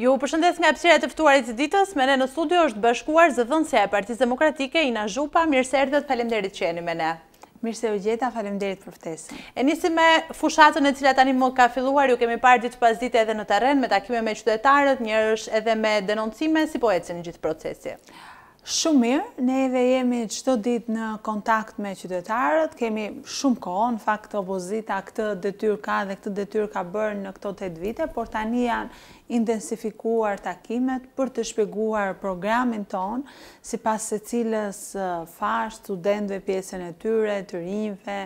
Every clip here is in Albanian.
Ju përshëndes nga pësire të fëtuarit të ditës, me ne në studio është bashkuar zëvënësja e Partisë Demokratike, Ina Zhupa, mirë se erdhët, falemderit që jeni me ne. Mirë se u gjeta, falemderit për rritë E nisi me fushatën e cilat tani më ka filluar, ju kemi parë ditë pas ditë edhe në të me takime me qytetarët, njërësh edhe me denoncime, si po e cënë gjithë procesi. Shumë mirë, ne edhe jemi qëto ditë në kontakt me qytetarët, kemi shumë kohë, në fakt të obozita, këtë dëtyr ka dhe këtë dëtyr ka bërë në këto 8 vite, por tani janë intensifikuar takimet për të shpeguar programin ton, si pas se cilës fash, studentve pjesën e tyre, të rinjve,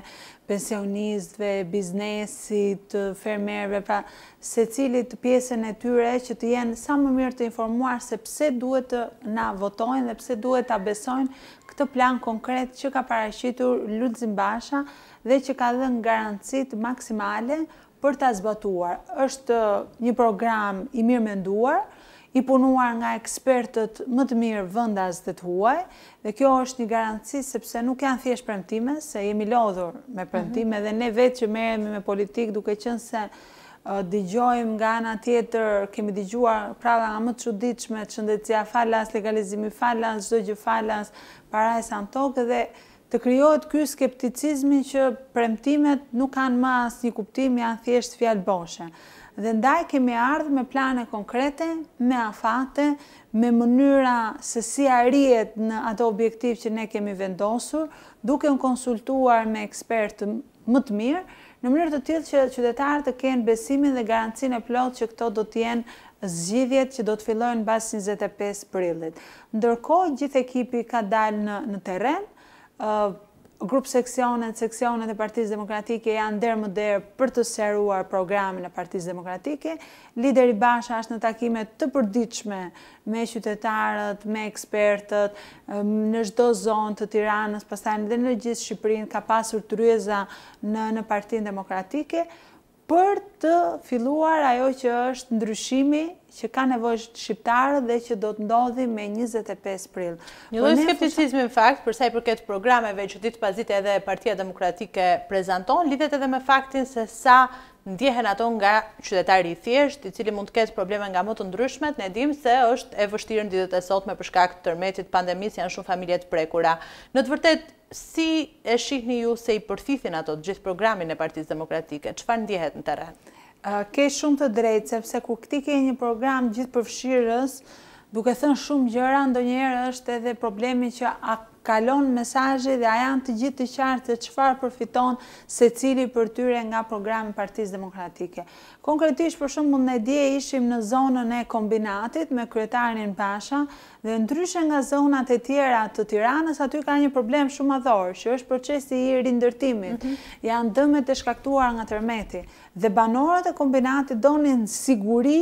pensionistve, biznesit, fermerve, pra se cilit pjesën e tyre që të jenë sa më mirë të informuar se pse duhet të na votojnë dhe pse duhet të abesojnë këtë plan konkret që ka parashitur Lutë Basha dhe që ka dhe në garancit maksimale, për ta zbatuar. Është uh, një program i mirë menduar, i punuar nga ekspertët më të mirë vëndas dhe të huaj, dhe kjo është një garanci sepse nuk janë thjesht premtime, se jemi lodhur me premtime, mhm. dhe ne vetë që meremi me politikë duke qënë se uh, digjojmë nga ana tjetër, kemi digjuar prava nga më të quditshme, qëndetësia falas, legalizimi falas, zëgjë falas, para e santokë dhe të kryohet ky skepticizmi që premtimet nuk kanë mas një kuptim, janë thjeshtë fjalë boshe. Dhe ndaj kemi ardhë me plane konkrete, me afate, me mënyra se si arrijet në ato objektiv që ne kemi vendosur, duke në konsultuar me ekspertë më të mirë, në mënyrë të tjilë që qytetarë të kenë besimin dhe garancin e plot që këto do t'jenë zgjidhjet që do të fillojnë bas 25 prillit. Ndërkohë, gjithë ekipi ka dalë në, në teren, grupë seksionet, seksionet e partiz demokratike janë dherë më dherë për të seruar programin e partiz demokratike. Lideri bashkë ashtë në takime të përdiqme me qytetarët, me ekspertët, në shdo zonë të tiranës, pasajnë dhe në gjithë Shqiprin, ka pasur të ryeza në partin demokratike për të filluar ajo që është ndryshimi që ka nevojë shqiptarë dhe që do të ndodhi me 25 prill. Një po lloj skepticizmi në fakt për sa i përket programeve që ditë pas edhe Partia Demokratike prezanton, lidhet edhe me faktin se sa ndjehen ato nga qytetari i thjesht, i cili mund të ketë probleme nga më të ndryshmet, ne dim se është e vështirë në ditët e sot me përshka këtë tërmetit pandemis, janë shumë familjet të prekura. Në të vërtet, si e shihni ju se i përthithin ato të gjithë programin e partiz demokratike, qëfar ndjehet në të Ke shumë të drejtë, sepse ku këti ke një program gjithë përfshirës, duke thënë shumë gjëra, ndo njërë është edhe problemi që kalon mesajë dhe a janë të gjithë të qartë të qëfar përfiton se cili për tyre nga programën partiz demokratike. Konkretisht për shumë mund në dje ishim në zonën e kombinatit me kryetarin pasha, dhe ndryshe nga zonat e tjera të tiranës, aty ka një problem shumë adhorë, që është procesi i rindërtimit, mhm. janë dëmet të shkaktuar nga tërmeti, dhe banorët e kombinatit donin siguri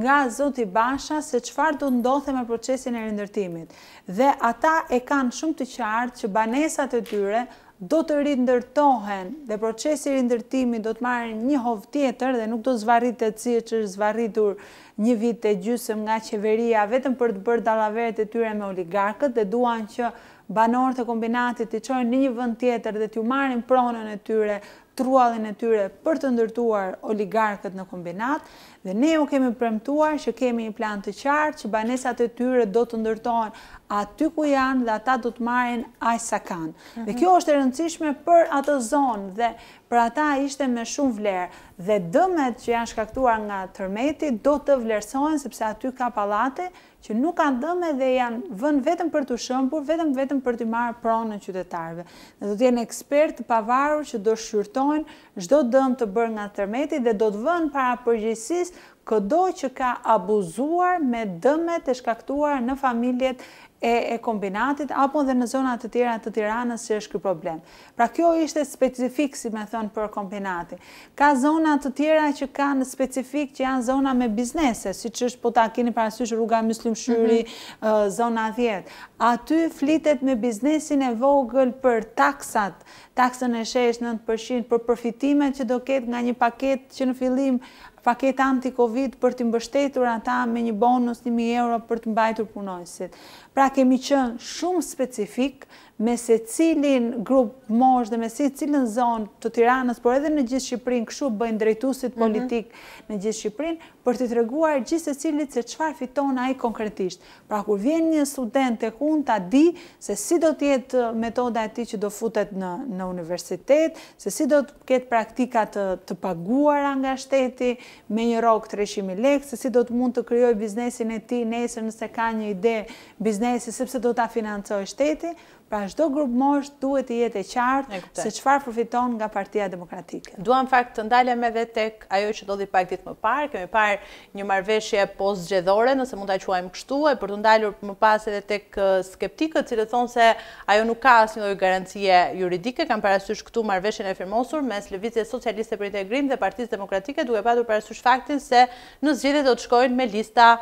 nga zoti basha se qëfar do ndothe me procesin e rindërtimit. Dhe ata e kanë shumë të qartë që banesat e tyre do të rindërtohen dhe procesi rindërtimi do të marrë një hov tjetër dhe nuk do zvarit të cië që është zvaritur një vit e gjysëm nga qeveria vetëm për të bërë dalaveret e tyre me oligarkët dhe duan që banorët të kombinatit të qojnë një një vënd tjetër dhe të ju marrin pronën e tyre, trualin e tyre për të ndërtuar oligarkët në kombinat Dhe ne u kemi premtuar që kemi një plan të qartë që banesat e tyre do të ndërtojnë aty ku janë dhe ata do të marrin aq sa kanë. Dhe mhm. kjo është e rëndësishme për atë zonë dhe për ata ishte me shumë vlerë dhe dëmet që janë shkaktuar nga tërmeti do të vlerësohen sepse aty ka pallate që nuk kanë dëme dhe janë vënë vetëm për të shëmpur, vetëm vetëm për të marrë pronën qytetarëve. Dhe do të jenë ekspertë pavarur që do shqyrtojnë gjdo dëm të bërë nga tërmeti dhe do të vënë para përgjësis këdo që ka abuzuar me dëmet e shkaktuar në familjet e, e kombinatit, apo dhe në zonat të tjera të tiranës që është kjo problem. Pra kjo ishte specifik, si me thonë, për kombinatit. Ka zonat të tjera që kanë specifik që janë zona me biznese, si që është po ta kini parasysh rruga Myslim Shuri, mhm. uh, zona 10. Aty flitet me biznesin e vogël për taksat, taksën e 6-9% për përfitimet që do ketë nga një paket që në fillim paketë anti-Covid për të mbështetur ata me një bonus 1000 euro për të mbajtur punojësit. Pra kemi qënë shumë specifik, me se cilin grup mosh dhe me se cilin zonë të tiranës, por edhe në gjithë Shqiprinë, këshu bëjnë drejtusit mhm. politik në gjithë Shqipërinë, për të të reguar gjithë se cilit se qfar fiton a i konkretisht. Pra, kur vjen një student e kun, ta di se si do tjetë metoda e ti që do futet në universitet, se si do të ketë praktikat të paguar nga shteti me një rokë 300.000 lek, se si do të mund të kryoj biznesin e ti nesër nëse ka një ide biznesi, sepse do të financojë shteti, pra shdo grup mosh duhet të jetë e qartë se qëfar përfiton nga partia demokratike. Duam fakt të ndalem me dhe tek ajo që do dhe pak ditë më parë, kemi parë një marveshje post gjedhore, nëse mund të aquajmë kështu, e për të ndalur më pas edhe tek skeptikët, cilë të thonë se ajo nuk ka asë një dojë garancije juridike, kam parasysh këtu marveshje në firmosur mes Levizje Socialiste për Integrim dhe Partisë Demokratike, duke patur parasysh faktin se në zgjede do të shkojnë me lista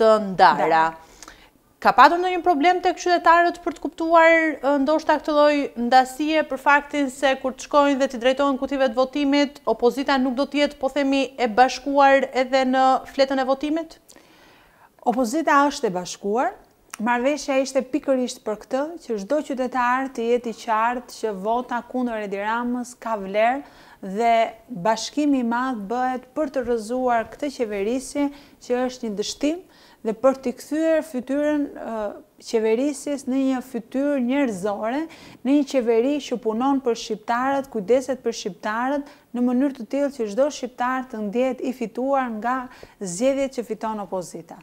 të ndara. Ka patur në një problem të qytetarët për të kuptuar ndoshta këtë loj ndasije për faktin se kur të shkojnë dhe të drejtojnë kutive të votimit, opozita nuk do tjetë po themi e bashkuar edhe në fletën e votimit? Opozita është e bashkuar, marveshja ishte pikërisht për këtë që shdo qytetarë të jetë i qartë që vota kundër e diramës ka vlerë dhe bashkimi madhë bëhet për të rëzuar këtë qeverisi që është një dështim dhe për të këthyër fytyrën qeverisjes në një fytyrë njërzore, në një qeveri që punon për shqiptarët, kujdeset për shqiptarët, në mënyrë të tilë që shdo shqiptarët të ndjet i fituar nga zjedhjet që fiton opozita.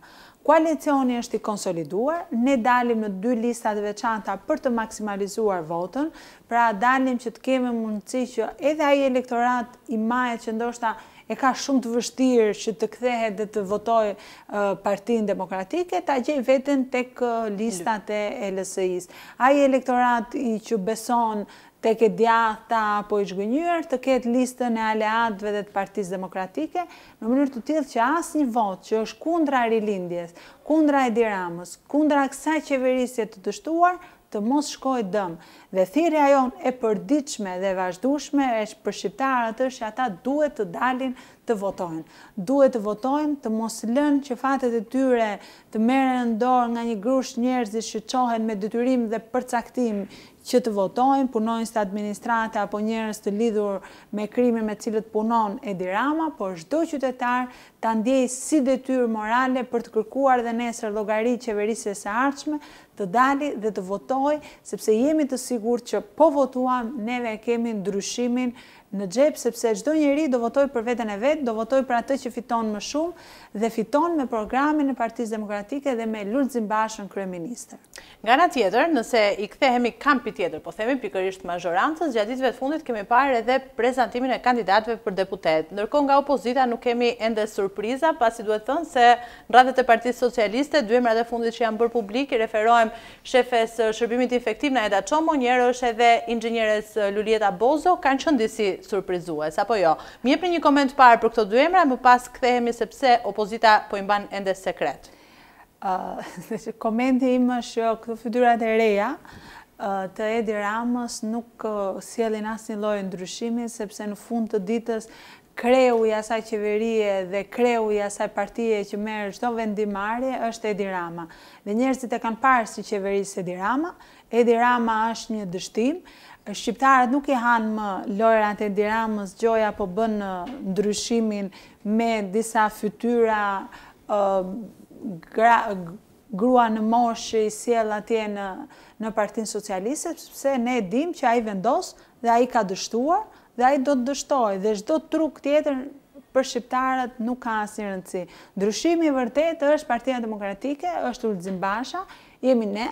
Koalicioni është i konsoliduar, ne dalim në dy listat veçanta për të maksimalizuar votën, pra dalim që të keme mundësi që edhe aje elektorat i majet që ndoshta e ka shumë të vështirë që të kthehet dhe të votoj partin demokratike, ta gjej vetën tek listat e LSI-s. Aji elektorat i që beson të ke djata apo i shgënyër, të ketë listën e aleatëve dhe të partiz demokratike, në mënyrë të tjithë që asë një votë që është kundra rilindjes, kundra e diramës, kundra kësa qeverisje të dështuar, të mos shkoj dëm. Dhe thirja jon e përdiqme dhe vazhdushme e për shqiptarët është që ata duhet të dalin të votojnë. Duhet të votojnë të mos lënë që fatet e tyre të mere në dorë nga një grush njerëzi që qohen me dytyrim dhe përcaktim që të votojnë, punojnë së administrate apo njërës të lidhur me krimi me cilët punon e dirama, por shdo qytetar të ndjej si dhe tyrë morale për të kërkuar dhe nesër logari qeverisë e së arqme, të dali dhe të votoj, sepse jemi të sigur që po votuam, neve kemi ndryshimin në xhep sepse çdo njeri do votoj për veten e vet, do votoj për atë që fiton më shumë dhe fiton me programin e Partisë Demokratike dhe me Lulz Zimbashën minister. Nga ana tjetër, nëse i kthehemi kampit tjetër, po themi pikërisht majorancës, gjatë të fundit kemi parë edhe prezantimin e kandidatëve për deputet. Ndërkohë nga opozita nuk kemi ende surpriza, pasi duhet thënë se në radhët e Partisë Socialiste, dy emrat e fundit që janë bërë publik, i referohem shefes shërbimit infektiv Naeda Çomo, është edhe inxhinieres Lulieta Bozo, kanë qenë surprizues, apo jo? Mi e për një koment parë për këto dy emra, më pas këthejemi sepse opozita po imban ende sekret. Komenti imë shë këtë fëdyrat e reja, të Edi Ramës nuk sielin asë një lojë ndryshimi, sepse në fund të ditës kreu i asaj qeverie dhe kreu i asaj partije që merë qdo vendimare është Edi Rama. Dhe njerësit e kanë parë si qeverisë Edi Rama, Edi Rama është një dështim, shqiptarët nuk i hanë më lojrat e diramës gjoja po bënë ndryshimin me disa fytyra grua në moshë i siel atje në partinë socialiste, se ne dim që a i vendosë dhe a i ka dështuar dhe a i do të dështoj dhe shdo truk tjetër për shqiptarët nuk ka asë një rëndësi. Ndryshimi vërtet është partia demokratike, është basha, jemi ne,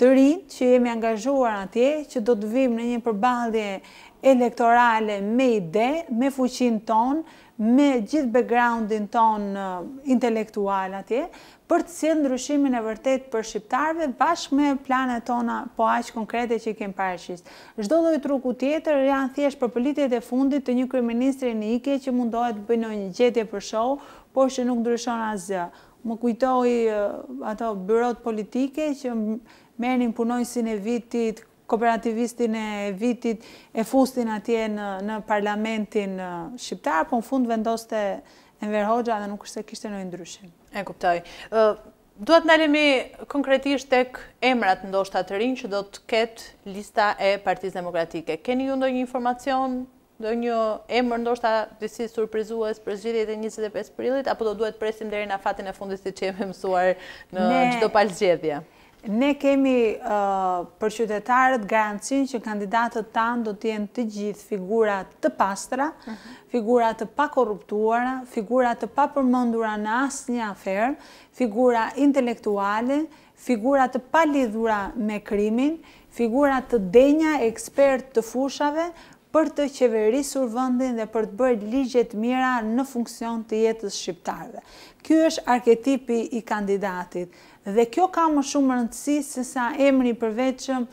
të rinë që jemi angazhuar atje, që do të vim në një përbalje elektorale me ide, me fuqin tonë, me gjithë backgroundin ton intelektual atje, për të cilë ndryshimin e vërtet për shqiptarve, bashkë me plane tona po aqë konkrete që i kemë parëshisë. Shdo dhe i truku tjetër, janë thjesht për politet e fundit të një kryministri në ike që mundohet të bëjnë një gjetje për show, por që nuk ndryshon asë zë. Më kujtoj ato bërot politike që Merin punojnësin e vitit, kooperativistin e vitit, e fustin atje në, në parlamentin shqiptar, po në fund vendoste Enver Hoxha dhe nuk është se kishte në ndryshim. E kuptoj. Do Duhet në lemi konkretisht tek emrat ndoshta të rinj që do të ketë lista e partiz demokratike. Keni ju ndoj një informacion, ndoj një emër ndoshta disi surprizues për zgjedhjet e 25 prillit, apo do duhet presim dhe rinë a fatin e fundit si që jemi mësuar në ne... gjdo palë Ne kemi për qytetarët garancin që kandidatët tanë do t'jenë të gjithë figurat të pastra, figurat të pa korruptuara, figurat të pa përmëndura në asë një aferë, figurat intelektuale, figurat të pa lidhura me krimin, figurat të denja ekspert të fushave, për të qeverisur vëndin dhe për të bërë ligjet mira në funksion të jetës shqiptarve. Ky është arketipi i kandidatit dhe kjo ka më shumë rëndësi se sa emri përveqëm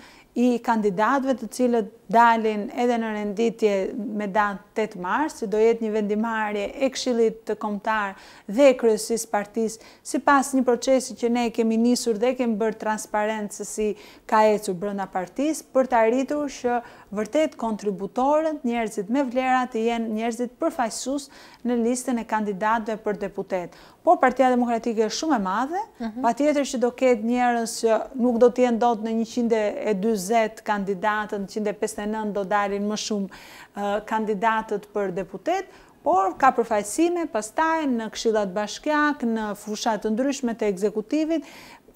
i kandidatve të cilët dalin edhe në renditje me datë 8 mars, që do jetë një vendimarje e kshilit të komtar dhe kryesis partis, si pas një procesi që ne kemi nisur dhe kemi bërë transparent se si ka e cu brënda partis, për të arritur që vërtet kontributorët, njerëzit me vlerat, të jenë njerëzit përfajsus në listën e kandidatëve për deputet. Por partia demokratike është shumë e madhe, mhm. pa tjetër që do ketë njerën që nuk do t'jen do të në 120 kandidatën, 150 59 do dalin më shumë kandidatët për deputet, por ka përfajsime pastaj në këshillat bashkjak, në fushat të ndryshme të ekzekutivit,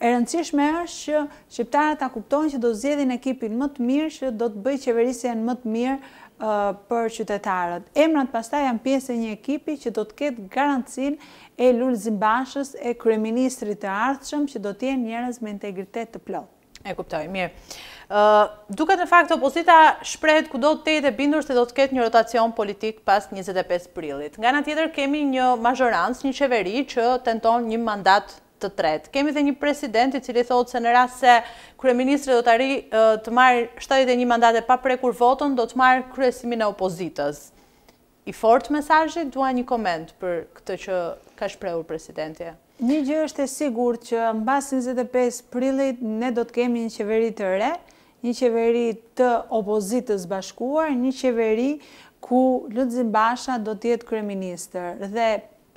e rëndësishme është që shqiptarët a kuptojnë që do zjedhin ekipin më të mirë, që do të bëj qeverisjen më të mirë për qytetarët. Emrat pastaj janë pjesë e një ekipi që do të ketë garancin e lullë zimbashës e kreministri të ardhëshëm që do t'jen njërez me integritet të plotë. E kuptoj, mirë. Duket në fakt opozita shprehet ku do të tejtë e bindur se do të ketë një rotacion politik pas 25 prillit. Nga në tjetër kemi një mazhorans, një qeveri që tenton një mandat të tretë. Kemi dhe një presidenti cili thotë se në rrasë se kreministre do të arri të marrë 71 mandate pa prekur votën, do të marrë kryesimin e opozitës. I fort mesajit, dua një koment për këtë që ka shprehur presidentje. Një gjë është e sigur që në basë 25 prillit ne do të kemi një qeveri të re, një qeveri të opozitës bashkuar, një qeveri ku Lëtëzim Basha do tjetë kreministër dhe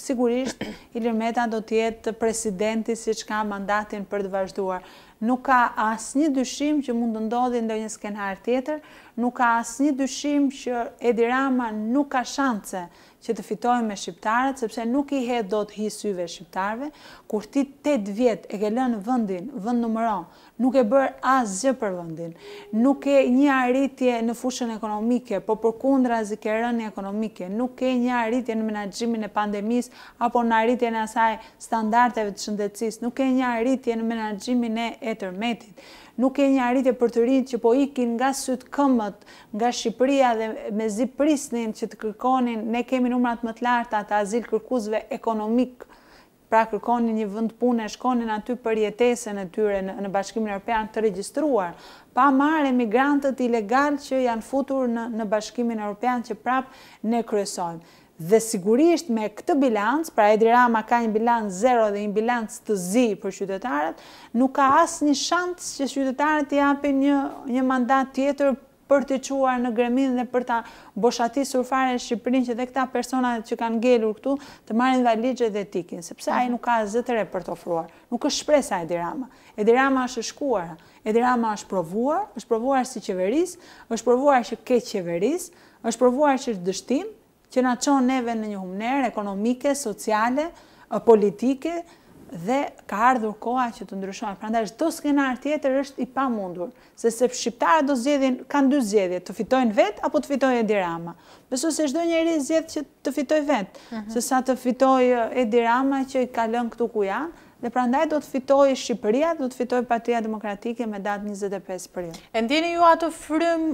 sigurisht Ilir Meta do tjetë presidenti si që ka mandatin për të vazhduar. Nuk ka asë një dyshim që mund të ndodhi ndoj një skenar tjetër, nuk ka asë një dyshim që Edi Rama nuk ka shance që të fitojnë me shqiptarët, sepse nuk i hetë do të hisyve shqiptarëve, kur ti 8 vjetë e gëllën vëndin, vënd nëmëron, nuk e bërë asë gjë për vëndin, nuk e një arritje në fushën ekonomike, po për kundra zikerën e ekonomike, nuk e një arritje në menagjimin e pandemis, apo në arritje në asaj standarteve të shëndecis, nuk e një arritje në menagjimin e etërmetit, nuk e një arritje për të rinjë që po ikin nga sytë këmët, nga Shqipëria dhe me zi që të kërkonin, ne kemi numrat më të larta të azil kërkuzve ekonomikë, pra kërkoni një vënd punë e shkonin aty për jetesën e tyre në, në bashkimin Europian të registruar, pa marë emigrantët ilegal që janë futur në, në bashkimin Europian që prapë ne kryesojmë. Dhe sigurisht me këtë bilancë, pra Edri Rama ka një bilancë zero dhe një bilancë të zi për qytetarët, nuk ka asë një shantës që qytetarët i apin një, një mandat tjetër për të quar në gremin dhe për ta boshati surfare në Shqiprin që dhe këta persona që kanë gelur këtu të marrin dhe ligje dhe tikin, sepse aji nuk ka zëtëre për të ofruar, nuk është shpresa e dirama. E dirama është shkuar, e dirama është provuar, është provuar si qeveris, është provuar që ke qeveris, është provuar që dështim, që na qonë neve në një humner, ekonomike, sociale, politike, dhe ka ardhur koha që të ndryshojnë. Pra ndaj, gjithdo skenar tjetër është i pa mundur, se se shqiptarë do zjedhin, kanë dy zjedhje, të fitojnë vetë, apo të fitojnë Edi Rama. Beso se shdo njeri zjedhë që të fitojnë vetë, mhm. se sa të fitojnë Edi Rama që i kalën këtu ku janë, dhe prandaj do të fitoj Shqipëria, do të fitoj Partia Demokratike me datë 25 prill. E ndjeni ju atë frym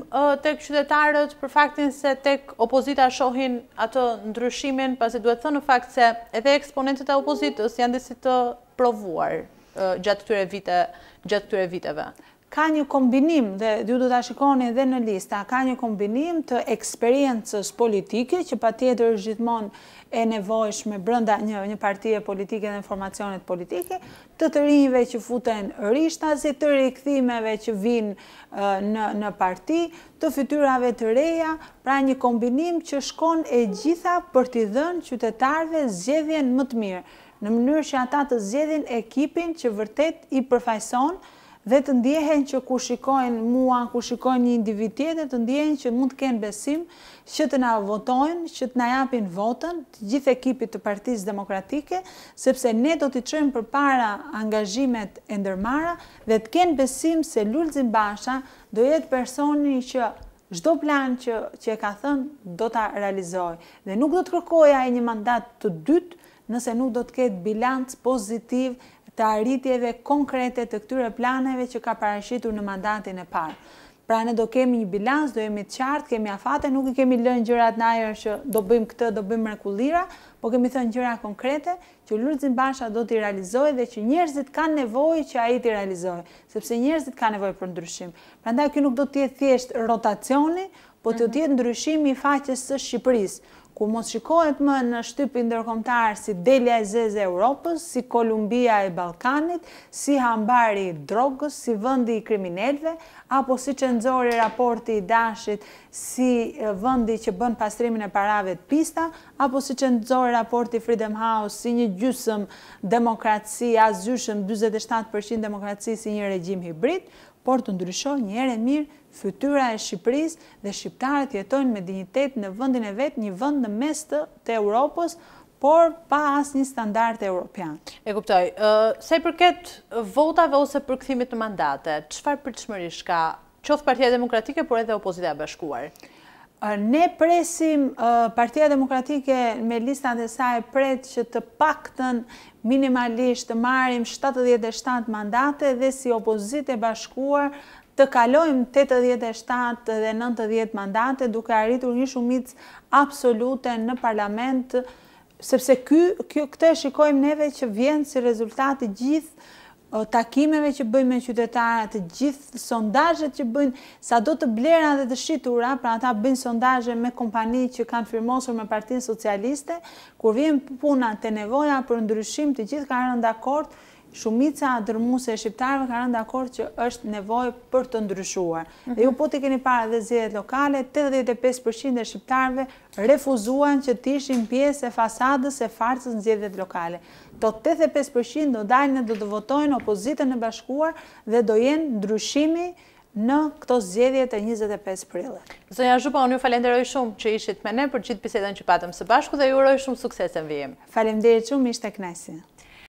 tek qytetarët për faktin se tek opozita shohin atë ndryshimin, pasi duhet thënë në fakt se edhe eksponentët e opozitës janë disi të provuar gjatë këtyre vite, gjatë këtyre viteve ka një kombinim, dhe dy du të shikoni edhe në lista, ka një kombinim të eksperiencës politike, që pa tjetër është gjithmon e nevojsh me brënda një partije politike dhe informacionit politike, të të rinjive që futen rishtazit, të rikëthimeve që vinë në parti, të fityrave të reja, pra një kombinim që shkon e gjitha për t'i dhënë qytetarve zjedhjen më të mirë, në mënyrë që ata të zjedhin ekipin që vërtet i përfajsonë, dhe të ndjehen që ku shikojnë mua, ku shikojnë një individ të ndjehen që mund të kenë besim që të na votojnë, që të na japin votën të gjithë ekipit të Partisë Demokratike, sepse ne do t'i çojmë përpara angazhimet e ndërmarra dhe të kenë besim se Lulzim Basha do jetë personi që çdo plan që që e ka thënë do ta realizojë. Dhe nuk do të kërkojë ai një mandat të dytë nëse nuk do të ketë bilanc pozitiv të arritjeve konkrete të këtyre planeve që ka parashitur në mandatin e parë. Pra ne do kemi një bilans, do jemi të qartë, kemi afate, nuk i kemi lënë gjërat në ajerë që do bëjmë këtë, do bëjmë mrekullira, po kemi thënë gjëra konkrete që Lurëzin Basha do t'i realizoj dhe që njerëzit ka nevoj që a i t'i realizoj, sepse njerëzit ka nevoj për ndryshim. Pra ndaj kjo nuk do t'jetë thjesht rotacioni, po t'jo mhm. t'jetë ndryshimi i faqës së Shqipërisë ku mos shikohet më në shtyp indërkomtar si delja e zezë e Europës, si Kolumbia e Balkanit, si hambari i drogës, si vëndi i kriminelve, apo si që nëzori raporti i dashit si vëndi që bën pastrimin e parave të pista, apo si që nëzori raporti Freedom House si një gjysëm demokraci, asë gjyshëm 27% demokraci si një regjim hibrid, por të ndryshoj një mirë fytyra e Shqipëris dhe shqiptarët jetojnë me dignitet në vëndin e vetë, një vënd në mes të Europës, por pa asë një standart e Europian. E kuptoj, se përket votave ose përkëthimit të mandate, qëfar përqëmërish ka qoth partija demokratike, por edhe opozita bashkuar? Ne presim partija demokratike me listat e saj pret që të pakten minimalisht të marim 77 mandate dhe si opozit e bashkuar të kalojmë 87 dhe 90 mandate duke arritur një shumic absolute në parlament, sepse këtë e shikojmë neve që vjenë si rezultati gjithë takimeve që bëjmë me qytetarë, të gjithë sondajët që bëjmë, sa do të blera dhe të shqitura, pra ta bëjmë sondajët me kompani që kanë firmosur me partinë socialiste, kur vjenë puna të nevoja për ndryshim të gjithë ka kortë, shumica dërmuse e shqiptarëve ka rënë akord që është nevojë për të ndryshuar. Dhe ju po të keni parë edhe zgjedhjet lokale, 85% e shqiptarëve refuzuan që të ishin pjesë e fasadës së farcës në zjedet lokale. Do 85% do dalin dhe do të votojnë opozitën e bashkuar dhe do jenë ndryshimi në këto zgjedhje të 25 prillit. Zonja Zhupa, unë ju falenderoj shumë që ishit me ne për gjithë bisedën që patëm së bashku dhe ju uroj shumë suksese në vijim. Faleminderit shumë, ishte kënaqësi.